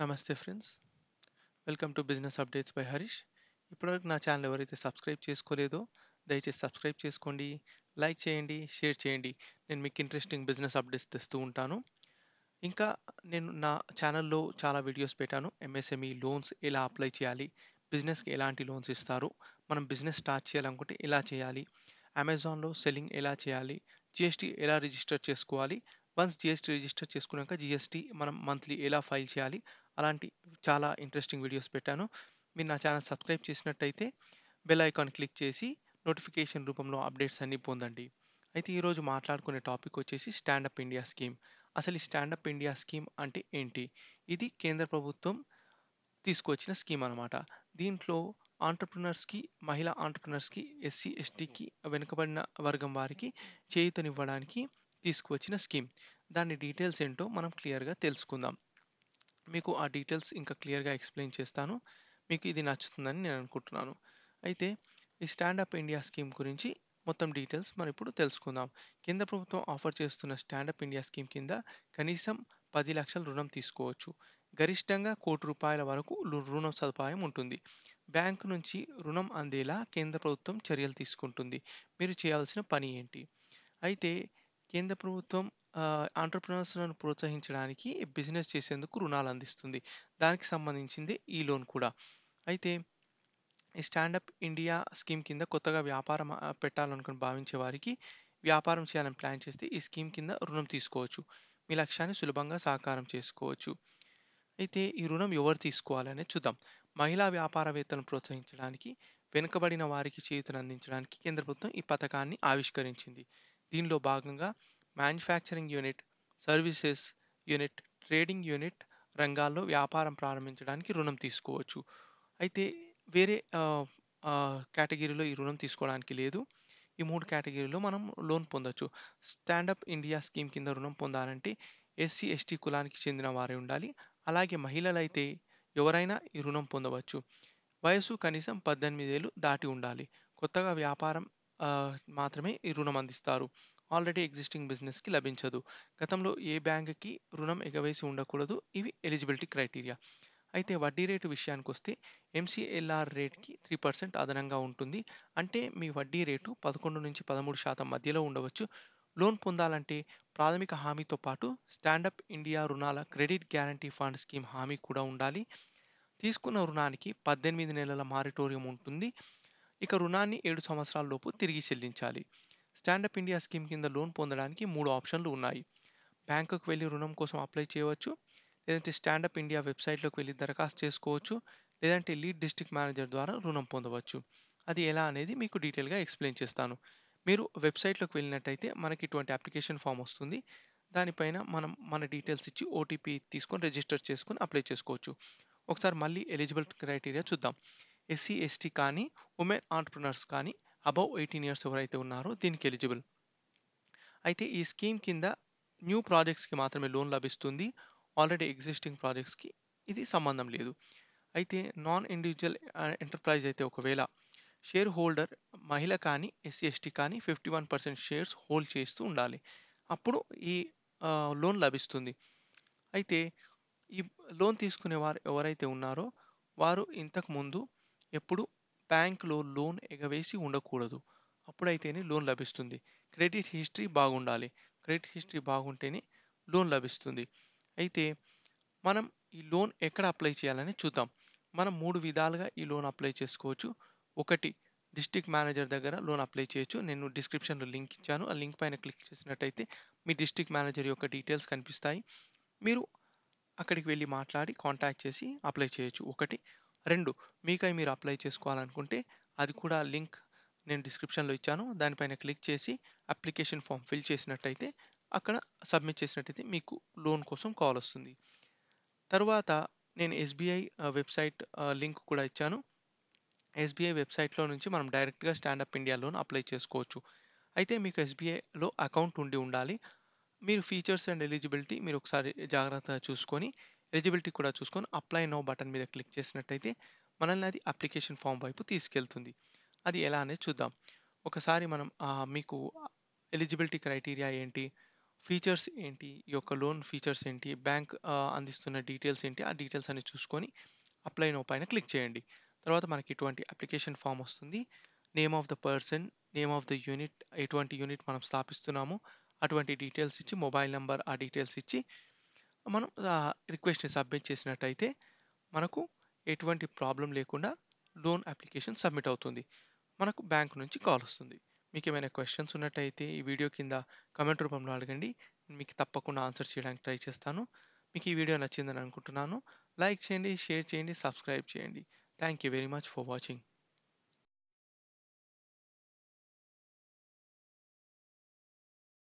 నమస్తే friends welcome to business updates by Harish ఇప్పటివరకు నా ఛానల్ ఎవరైతే సబ్స్క్రైబ్ చేసుకోలేదో దయచేసి సబ్స్క్రైబ్ చేసుకోండి లైక్ చేయండి షేర్ చేయండి నేను మీకు ఇంట్రెస్టింగ్ బిజినెస్ అప్డేట్స్ తెస్తూ ఉంటాను ఇంకా నేను నా ఛానల్లో చాలా వీడియోస్ పెట్టాను ఎంఎస్ఎంఈ లోన్స్ e ఎలా అప్లై చేయాలి బిజినెస్కి ఎలాంటి లోన్స్ ఇస్తారు మనం బిజినెస్ స్టార్ట్ చేయాలనుకుంటే ఎలా చేయాలి అమెజాన్లో సెల్లింగ్ ఎలా చేయాలి జిఎస్టీ ఎలా రిజిస్టర్ చేసుకోవాలి వన్స్ జిఎస్టీ రిజిస్టర్ చేసుకున్నాక జిఎస్టీ మనం మంత్లీ ఎలా ఫైల్ చేయాలి అలాంటి చాలా ఇంట్రెస్టింగ్ వీడియోస్ పెట్టాను మీరు నా ఛానల్ సబ్స్క్రైబ్ చేసినట్టయితే బెల్ ఐకాన్ క్లిక్ చేసి నోటిఫికేషన్ రూపంలో అప్డేట్స్ అన్నీ పొందండి అయితే ఈరోజు మాట్లాడుకునే టాపిక్ వచ్చేసి స్టాండప్ ఇండియా స్కీమ్ అసలు ఈ స్టాండప్ ఇండియా స్కీమ్ అంటే ఏంటి ఇది కేంద్ర ప్రభుత్వం తీసుకొచ్చిన స్కీమ్ అనమాట దీంట్లో ఆంటర్ప్రినర్స్కి మహిళా ఆంటర్ప్రినర్స్కి ఎస్సీ ఎస్టీకి వెనుకబడిన వర్గం వారికి చేయూతనివ్వడానికి తీసుకువచ్చిన స్కీమ్ దాని డీటెయిల్స్ ఏంటో మనం క్లియర్గా తెలుసుకుందాం మీకు ఆ డీటెయిల్స్ ఇంకా క్లియర్గా ఎక్స్ప్లెయిన్ చేస్తాను మీకు ఇది నచ్చుతుందని నేను అనుకుంటున్నాను అయితే ఈ స్టాండప్ ఇండియా స్కీమ్ గురించి మొత్తం డీటెయిల్స్ మనం ఇప్పుడు తెలుసుకుందాం కేంద్ర ప్రభుత్వం ఆఫర్ చేస్తున్న స్టాండప్ ఇండియా స్కీమ్ కింద కనీసం పది లక్షల రుణం తీసుకోవచ్చు గరిష్టంగా కోటి రూపాయల వరకు రుణం సదుపాయం ఉంటుంది బ్యాంకు నుంచి రుణం అందేలా కేంద్ర ప్రభుత్వం చర్యలు తీసుకుంటుంది మీరు చేయాల్సిన పని ఏంటి అయితే కేంద్ర ప్రభుత్వం ఆంటర్ప్రినర్స్లను ప్రోత్సహించడానికి బిజినెస్ చేసేందుకు రుణాలు అందిస్తుంది దానికి సంబంధించింది ఈ లోన్ కూడా అయితే ఈ స్టాండప్ ఇండియా స్కీమ్ కింద కొత్తగా వ్యాపారం పెట్టాలనుకుని భావించే వారికి వ్యాపారం చేయాలని ప్లాన్ చేస్తే ఈ స్కీమ్ కింద రుణం తీసుకోవచ్చు మీ లక్ష్యాన్ని సులభంగా సాకారం చేసుకోవచ్చు అయితే ఈ రుణం ఎవరు తీసుకోవాలనే చూద్దాం మహిళా వ్యాపారవేత్తలను ప్రోత్సహించడానికి వెనుకబడిన వారికి చేతులు అందించడానికి కేంద్ర ప్రభుత్వం ఈ పథకాన్ని ఆవిష్కరించింది దీనిలో భాగంగా manufacturing unit services unit trading unit రంగాల్లో వ్యాపారం ప్రారంభించడానికి రుణం తీసుకోవచ్చు అయితే వేరే కేటగిరీలో ఈ రుణం తీసుకోవడానికి లేదు ఈ మూడు కేటగిరీలో మనం లోన్ పొందొచ్చు స్టాండప్ ఇండియా స్కీమ్ కింద రుణం పొందాలంటే ఎస్సీ ఎస్టీ కులానికి చెందిన వారే ఉండాలి అలాగే మహిళలు అయితే ఎవరైనా ఈ రుణం పొందవచ్చు వయసు కనీసం పద్దెనిమిది ఏళ్ళు దాటి ఉండాలి కొత్తగా వ్యాపారం మాత్రమే ఈ రుణం అందిస్తారు ఆల్రెడీ ఎగ్జిస్టింగ్ బిజినెస్కి లభించదు గతంలో ఏ బ్యాంక్కి రుణం ఎగవేసి ఉండకూడదు ఇవి ఎలిజిబిలిటీ క్రైటీరియా అయితే వడ్డీ రేటు విషయానికి వస్తే ఎంసీఎల్ఆర్ రేట్కి త్రీ పర్సెంట్ అదనంగా ఉంటుంది అంటే మీ వడ్డీ రేటు పదకొండు నుంచి పదమూడు శాతం మధ్యలో ఉండవచ్చు లోన్ పొందాలంటే ప్రాథమిక హామీతో పాటు స్టాండప్ ఇండియా రుణాల క్రెడిట్ గ్యారంటీ ఫండ్ స్కీమ్ హామీ కూడా ఉండాలి తీసుకున్న రుణానికి పద్దెనిమిది నెలల మారిటోరియం ఉంటుంది ఇక రుణాన్ని ఏడు సంవత్సరాల లోపు తిరిగి చెల్లించాలి స్టాండప్ ఇండియా స్కీమ్ కింద లోన్ పొందడానికి మూడు ఆప్షన్లు ఉన్నాయి బ్యాంకుకు వెళ్ళి రుణం కోసం అప్లై చేయవచ్చు లేదంటే స్టాండప్ ఇండియా వెబ్సైట్లోకి వెళ్ళి దరఖాస్తు చేసుకోవచ్చు లేదంటే లీడ్ డిస్ట్రిక్ట్ మేనేజర్ ద్వారా రుణం పొందవచ్చు అది ఎలా అనేది మీకు డీటెయిల్గా ఎక్స్ప్లెయిన్ చేస్తాను మీరు వెబ్సైట్లోకి వెళ్ళినట్టయితే మనకి ఇటువంటి అప్లికేషన్ ఫామ్ వస్తుంది దానిపైన మనం మన డీటెయిల్స్ ఇచ్చి ఓటీపీ తీసుకొని రిజిస్టర్ చేసుకొని అప్లై చేసుకోవచ్చు ఒకసారి మళ్ళీ ఎలిజిబిలిటీ క్రైటీరియా చూద్దాం ఎస్సీ ఎస్టీ కానీ ఉమెన్ ఆంటర్ప్రినర్స్ కానీ అబవ్ ఎయిటీన్ ఇయర్స్ ఎవరైతే ఉన్నారో దీనికి ఎలిజిబుల్ అయితే ఈ స్కీమ్ కింద న్యూ ప్రాజెక్ట్స్కి మాత్రమే లోన్ లభిస్తుంది ఆల్రెడీ ఎగ్జిస్టింగ్ ప్రాజెక్ట్స్కి ఇది సంబంధం లేదు అయితే నాన్ ఇండివిజువల్ ఎంటర్ప్రైజ్ అయితే ఒకవేళ షేర్ హోల్డర్ మహిళ కానీ ఎస్సీ ఎస్టీ కానీ fifty one percent shares hold చేస్తూ ఉండాలి అప్పుడు ఈ లోన్ లభిస్తుంది అయితే ఈ లోన్ తీసుకునే వారు ఎవరైతే ఉన్నారో వారు ఇంతకుముందు ఎప్పుడు బ్యాంకులో లోన్ ఎగవేసి ఉండకూడదు అప్పుడైతేనే లోన్ లభిస్తుంది క్రెడిట్ హిస్టరీ బాగుండాలి క్రెడిట్ హిస్టరీ బాగుంటేనే లోన్ లభిస్తుంది అయితే మనం ఈ లోన్ ఎక్కడ అప్లై చేయాలని చూద్దాం మనం మూడు విధాలుగా ఈ లోన్ అప్లై చేసుకోవచ్చు ఒకటి డిస్టిక్ మేనేజర్ దగ్గర లోన్ అప్లై చేయొచ్చు నేను డిస్క్రిప్షన్లో లింక్ ఇచ్చాను ఆ లింక్ పైన క్లిక్ చేసినట్టయితే మీ డిస్టిక్ మేనేజర్ యొక్క డీటెయిల్స్ కనిపిస్తాయి మీరు అక్కడికి వెళ్ళి మాట్లాడి కాంటాక్ట్ చేసి అప్లై చేయొచ్చు ఒకటి రెండు మీకై మీరు అప్లై చేసుకోవాలనుకుంటే అది కూడా లింక్ నేను డిస్క్రిప్షన్లో ఇచ్చాను దానిపైన క్లిక్ చేసి అప్లికేషన్ ఫామ్ ఫిల్ చేసినట్టయితే అక్కడ సబ్మిట్ చేసినట్టయితే మీకు లోన్ కోసం కాల్ వస్తుంది తర్వాత నేను ఎస్బీఐ వెబ్సైట్ లింక్ కూడా ఇచ్చాను ఎస్బీఐ వెబ్సైట్లో నుంచి మనం డైరెక్ట్గా స్టాండప్ ఇండియా లోన్ అప్లై చేసుకోవచ్చు అయితే మీకు ఎస్బీఐలో అకౌంట్ ఉండి ఉండాలి మీరు ఫీచర్స్ అండ్ ఎలిజిబిలిటీ మీరు ఒకసారి జాగ్రత్తగా చూసుకొని ఎలిజిబిలిటీ కూడా చూసుకొని అప్లై నో బటన్ మీద క్లిక్ చేసినట్టయితే మనల్ని అది అప్లికేషన్ ఫామ్ వైపు తీసుకెళ్తుంది అది ఎలా అనేది చూద్దాం ఒకసారి మనం మీకు ఎలిజిబిలిటీ క్రైటీరియా ఏంటి ఫీచర్స్ ఏంటి ఈ యొక్క లోన్ ఫీచర్స్ ఏంటి బ్యాంక్ అందిస్తున్న డీటెయిల్స్ ఏంటి ఆ డీటెయిల్స్ అన్ని చూసుకొని అప్లై నో పైన క్లిక్ చేయండి తర్వాత మనకి ఇటువంటి అప్లికేషన్ ఫామ్ వస్తుంది name of the person name of the unit ఎటువంటి యూనిట్ మనం స్థాపిస్తున్నాము అటువంటి డీటెయిల్స్ ఇచ్చి మొబైల్ నెంబర్ ఆ డీటెయిల్స్ ఇచ్చి మనం రిక్వెస్ట్ని సబ్మిట్ చేసినట్టయితే మనకు ఎటువంటి ప్రాబ్లం లేకుండా లోన్ అప్లికేషన్ సబ్మిట్ అవుతుంది మనకు బ్యాంక్ నుంచి కాల్ వస్తుంది మీకు ఏమైనా క్వశ్చన్స్ ఉన్నట్టయితే ఈ వీడియో కింద కమెంట్ రూపంలో అడగండి మీకు తప్పకుండా ఆన్సర్ చేయడానికి ట్రై చేస్తాను మీకు ఈ వీడియో నచ్చిందని అనుకుంటున్నాను లైక్ చేయండి షేర్ చేయండి సబ్స్క్రైబ్ చేయండి thank you very much for watching